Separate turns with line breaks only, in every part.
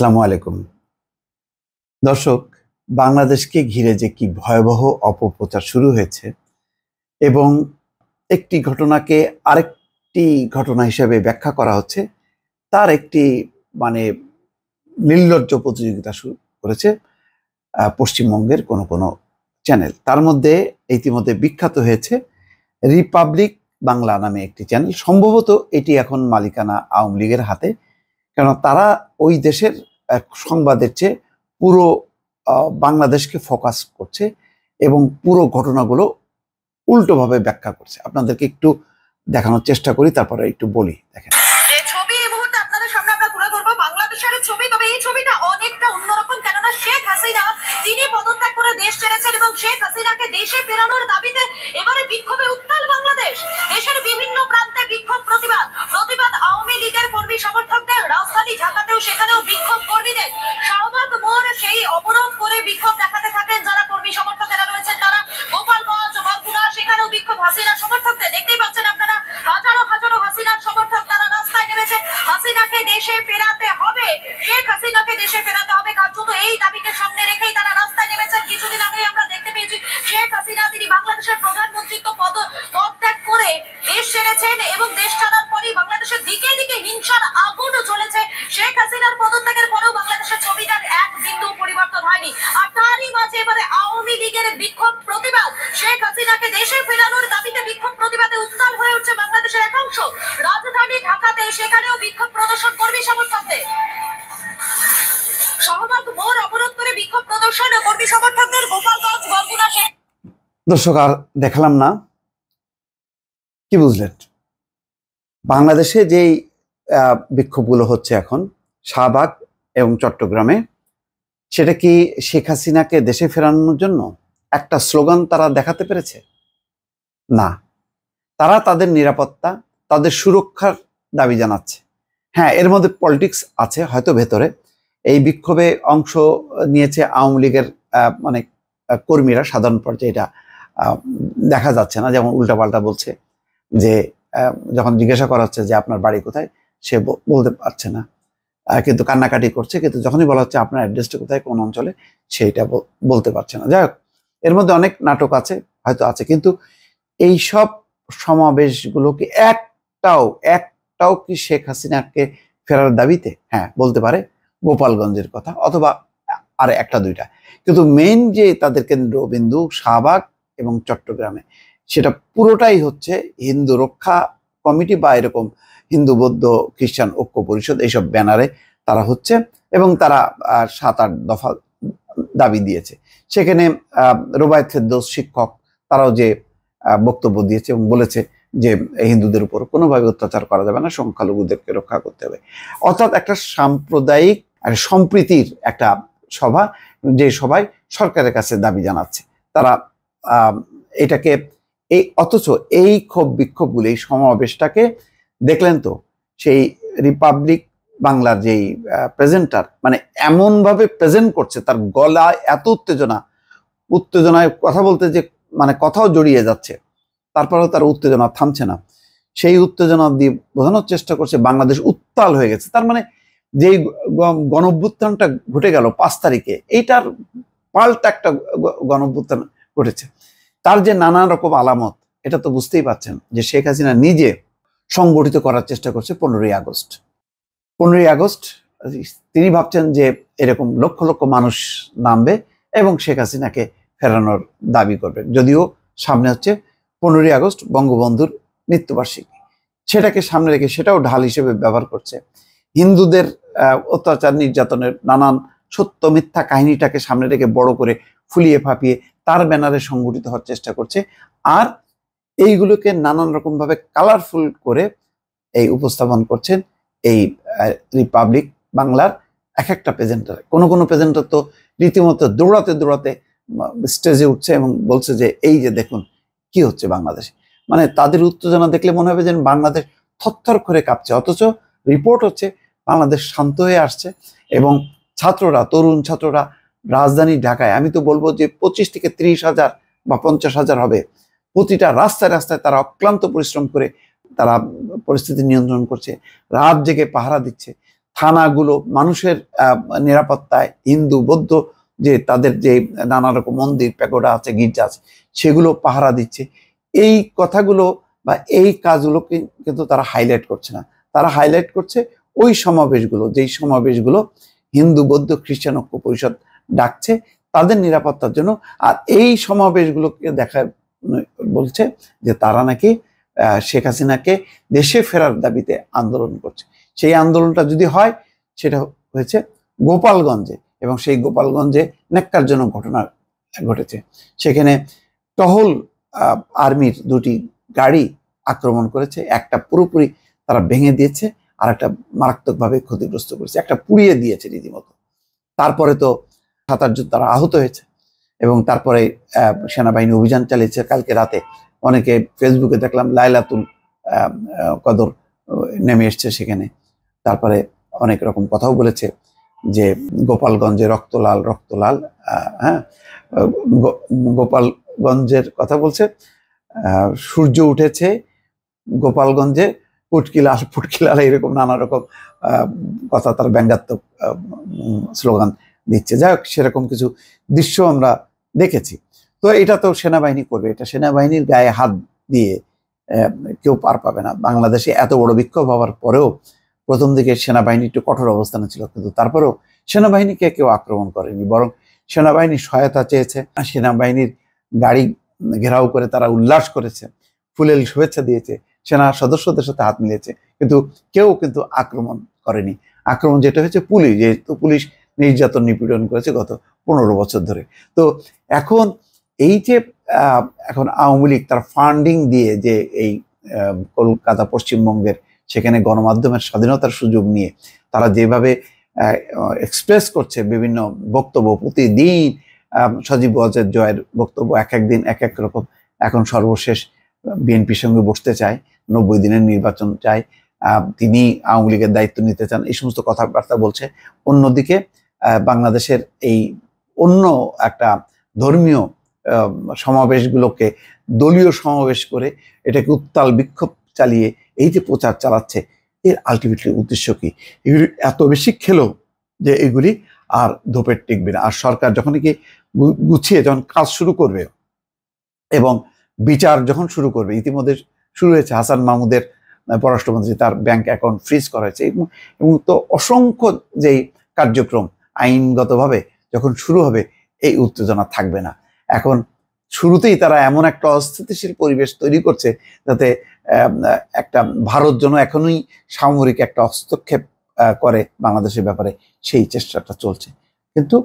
আসসালামু আলাইকুম দর্শক বাংলাদেশকে ঘিরে যে কি ভয়াবহ অপপ্রচার শুরু হয়েছে এবং একটি ঘটনাকে আরেকটি ঘটনা হিসেবে ব্যাখ্যা করা হচ্ছে তার একটি মানে নির্লজ্জ প্রতিযোগিতা শুরু করেছে পশ্চিমবঙ্গের কোনো কোনো চ্যানেল তার মধ্যে ইতিমধ্যে বিখ্যাত হয়েছে রিপাবলিক বাংলা নামে একটি চ্যানেল সম্ভবত এটি এখন মালিকানা আওয়ামী লীগের হাতে কেন তারা ওই দেশের সংবাদের চেয়ে পুরো বাংলাদেশকে ফোকাস করছে এবং পুরো ঘটনাগুলো উল্টোভাবে ব্যাখ্যা করছে আপনাদেরকে একটু দেখানোর চেষ্টা করি তারপরে একটু বলি দেখেন
ছবি তবে এই ছবিটা অনেকটা অন্যরকম কেননা শেখ হাসিনা তিনি পদত্যাগ করে দেশ ছেড়েছেন এবং শেখ হাসিনাকে দেশে ফেরানোর দাবিতে এবারে বিক্ষোভে উত্তাল বাংলাদেশ দেশের বিভিন্ন প্রান্তে Oficina Feliz até বিক্ষোভ প্রদর্শন কর্মী সমর্থকদের
দর্শক আর দেখালাম না কি বুঝলেন বাংলাদেশে যেই বিক্ষোভগুলো হচ্ছে এখন শাহবাগ এবং চট্টগ্রামে সেটা কি শেখ হাসিনাকে দেশে ফেরানোর জন্য একটা স্লোগান তারা দেখাতে পেরেছে না তারা তাদের নিরাপত্তা তাদের সুরক্ষার দাবি জানাচ্ছে হ্যাঁ এর মধ্যে পলিটিক্স আছে হয়তো ভেতরে এই বিক্ষোভে অংশ নিয়েছে আওয়ামী লীগের মানে কর্মীরা সাধারণ পর্যায়ে এটা দেখা যাচ্ছে না যেমন উল্টাপাল্টা বলছে যে যখন জিজ্ঞাসা করা হচ্ছে যে আপনার বাড়ি কোথায় সে বলতে পারছে না কিন্তু কান্নাকাটি করছে কিন্তু যখনই বলা হচ্ছে আপনার অ্যাড্রেসটা কোথায় কোন অঞ্চলে সেইটা বলতে পারছে না যাই হোক এর মধ্যে অনেক নাটক আছে হয়তো আছে কিন্তু এই সব সমাবেশগুলোকে একটাও এক একটাও কি শেখ হাসিনাকে ফেরার দাবিতে হ্যাঁ বলতে পারে গোপালগঞ্জের কথা অথবা আর একটা দুইটা কিন্তু মেইন যে তাদের কেন্দ্রবিন্দু শাহবাগ এবং চট্টগ্রামে সেটা পুরোটাই হচ্ছে হিন্দু রক্ষা কমিটি বা এরকম হিন্দু বৌদ্ধ খ্রিস্টান ঐক্য পরিষদ এইসব ব্যানারে তারা হচ্ছে এবং তারা সাত আট দফা দাবি দিয়েছে সেখানে রোবায়তের দোষ শিক্ষক তারাও যে বক্তব্য দিয়েছে এবং বলেছে যে হিন্দুদের উপর কোনোভাবে অত্যাচার করা যাবে না সংখ্যালঘুদেরকে রক্ষা করতে হবে অর্থাৎ একটা সাম্প্রদায়িক সম্প্রীতির একটা সভা যে সবাই সরকারের কাছে দাবি জানাচ্ছে তারা এটাকে এই অথচ এই ক্ষোভ বিক্ষোভগুলি এই সমাবেশটাকে দেখলেন তো সেই রিপাবলিক বাংলার যেই প্রেজেন্টার মানে এমনভাবে প্রেজেন্ট করছে তার গলা এত উত্তেজনা উত্তেজনায় কথা বলতে যে মানে কথাও জড়িয়ে যাচ্ছে তারপরেও তার উত্তেজনা থামছে না সেই উত্তেজনা দিয়ে বোঝানোর চেষ্টা করছে বাংলাদেশ উত্তাল হয়ে গেছে তার মানে যেই গণভ্যুত্থানটা ঘটে গেল পাঁচ তারিখে এইটার পাল্টা একটা গণভ্যুত্থান ঘটেছে তার যে নানা রকম আলামত এটা তো বুঝতেই পাচ্ছেন যে শেখ হাসিনা নিজে সংগঠিত করার চেষ্টা করছে পনেরোই আগস্ট পনেরোই আগস্ট তিনি ভাবছেন যে এরকম লক্ষ লক্ষ মানুষ নামবে এবং শেখ হাসিনাকে ফেরানোর দাবি করবে যদিও সামনে হচ্ছে পনেরোই আগস্ট বঙ্গবন্ধুর মৃত্যুবার্ষিকী সেটাকে সামনে রেখে সেটাও ঢাল হিসেবে ব্যবহার করছে হিন্দুদের অত্যাচার নির্যাতনের নানান সত্য মিথ্যা কাহিনীটাকে সামনে রেখে বড় করে ফুলিয়ে ফাঁপিয়ে তার ব্যানারে সংগঠিত হওয়ার চেষ্টা করছে আর এইগুলোকে নানান রকমভাবে কালারফুল করে এই উপস্থাপন করছেন এই রিপাবলিক বাংলার এক একটা প্রেজেন্টার কোনো কোনো প্রেজেন্টার তো রীতিমতো দৌড়াতে দৌড়াতে স্টেজে উঠছে এবং বলছে যে এই যে দেখুন কি হচ্ছে বাংলাদেশে মানে তাদের উত্তেজনা দেখলে মনে হবে যেন বাংলাদেশ থরথর করে কাঁপছে অথচ রিপোর্ট হচ্ছে বাংলাদেশ শান্ত হয়ে আসছে এবং ছাত্ররা তরুণ ছাত্ররা রাজধানী ঢাকায় আমি তো বলবো যে পঁচিশ থেকে তিরিশ হাজার বা পঞ্চাশ হাজার হবে প্রতিটা রাস্তায় রাস্তায় তারা অক্লান্ত পরিশ্রম করে তারা পরিস্থিতি নিয়ন্ত্রণ করছে রাত জেগে পাহারা দিচ্ছে থানাগুলো মানুষের নিরাপত্তায় হিন্দু বৌদ্ধ যে তাদের যে নানা রকম মন্দির প্যাকোটা আছে গির্জা আছে সেগুলো পাহারা দিচ্ছে এই কথাগুলো বা এই কাজগুলোকে কিন্তু তারা হাইলাইট করছে না তারা হাইলাইট করছে ওই সমাবেশগুলো যেই সমাবেশগুলো হিন্দু বৌদ্ধ খ্রিস্টান ঐক্য পরিষদ ডাকছে তাদের নিরাপত্তার জন্য আর এই সমাবেশগুলোকে দেখা বলছে যে তারা নাকি শেখ হাসিনাকে দেশে ফেরার দাবিতে আন্দোলন করছে সেই আন্দোলনটা যদি হয় সেটা হয়েছে গোপালগঞ্জে এবং সেই গোপালগঞ্জে ন্যাক্কারজনক ঘটনা ঘটেছে সেখানে টহল আর্মির দুটি গাড়ি আক্রমণ করেছে একটা পুরোপুরি তারা ভেঙে দিয়েছে আর একটা মারাত্মকভাবে ক্ষতিগ্রস্ত করেছে একটা পুড়িয়ে দিয়েছে রীতিমতো তারপরে তো সাঁতার আটজন তারা আহত হয়েছে এবং তারপরে সেনাবাহিনী অভিযান চালিয়েছে কালকে রাতে অনেকে ফেসবুকে দেখলাম লাইলাতুল কদর নেমে এসছে সেখানে তারপরে অনেক রকম কথাও বলেছে যে গোপালগঞ্জে রক্তলাল রক্তলাল হ্যাঁ গোপালগঞ্জের কথা বলছে সূর্য উঠেছে গোপালগঞ্জে পুটকিলাল পুটকিলাল এরকম নানা রকম কথা তার ব্যঙ্গাত্মক স্লোগান দিচ্ছে যাই হোক সেরকম কিছু দৃশ্য আমরা দেখেছি তো এটা তো সেনাবাহিনী করবে এটা সেনাবাহিনীর গায়ে হাত দিয়ে কেউ পার পাবে না বাংলাদেশে এত বড় বিক্ষোভ হওয়ার পরেও প্রথম দিকে সেনাবাহিনী একটু কঠোর অবস্থানে ছিল কিন্তু তারপরেও সেনাবাহিনীকে কেউ আক্রমণ করেনি বরং সেনাবাহিনী সহায়তা চেয়েছে সেনাবাহিনীর গাড়ি ঘেরাও করে তারা উল্লাস করেছে ফুলেল শুভেচ্ছা দিয়েছে সেনা সদস্যদের সাথে হাত মিলিয়েছে কিন্তু কেউ কিন্তু আক্রমণ করেনি আক্রমণ যেটা হয়েছে পুলিশ যেহেতু পুলিশ নির্যাতন নিপীড়ন করেছে গত পনেরো বছর ধরে তো এখন এই যে এখন আওয়ামী লীগ তার ফান্ডিং দিয়ে যে এই কলকাতা পশ্চিমবঙ্গের সেখানে গণমাধ্যমের স্বাধীনতার সুযোগ নিয়ে তারা যেভাবে এক্সপ্রেস করছে বিভিন্ন বক্তব্য প্রতিদিন সজীব ওয়াজের জয়ের বক্তব্য এক এক দিন এক এক রকম এখন সর্বশেষ বিএনপির সঙ্গে বসতে চায় নব্বই দিনের নির্বাচন চায় তিনি আওয়ামী লীগের দায়িত্ব নিতে চান এই সমস্ত কথাবার্তা বলছে অন্যদিকে বাংলাদেশের এই অন্য একটা ধর্মীয় সমাবেশগুলোকে দলীয় সমাবেশ করে এটাকে উত্তাল বিক্ষোভ চালিয়ে এই যে প্রচার চালাচ্ছে এর আলটিমেটলি উদ্দেশ্য কি এগুলি এত বেশি খেলো যে এগুলি আর ধোপের টিকবে না আর সরকার যখন কি গুছিয়ে যখন কাজ শুরু করবে এবং বিচার যখন শুরু করবে ইতিমধ্যে শুরু হয়েছে হাসান মাহমুদের পররাষ্ট্রমন্ত্রী তার ব্যাংক অ্যাকাউন্ট ফ্রিজ করা হয়েছে এবং তো অসংখ্য যেই কার্যক্রম আইনগতভাবে যখন শুরু হবে এই উত্তেজনা থাকবে না এখন শুরুতেই তারা এমন একটা অস্থিতিশীল পরিবেশ তৈরি করছে যাতে একটা ভারত যেন এখনই সামরিক একটা হস্তক্ষেপ করে বাংলাদেশের ব্যাপারে সেই চেষ্টাটা চলছে কিন্তু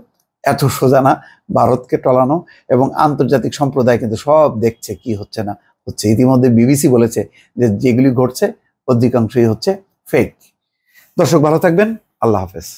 এত সোজা না ভারতকে টলানো এবং আন্তর্জাতিক সম্প্রদায় কিন্তু সব দেখছে কি হচ্ছে না হচ্ছে ইতিমধ্যে বিবিসি বলেছে যে যেগুলি ঘটছে অধিকাংশই হচ্ছে ফেক দর্শক ভালো থাকবেন আল্লাহ হাফেজ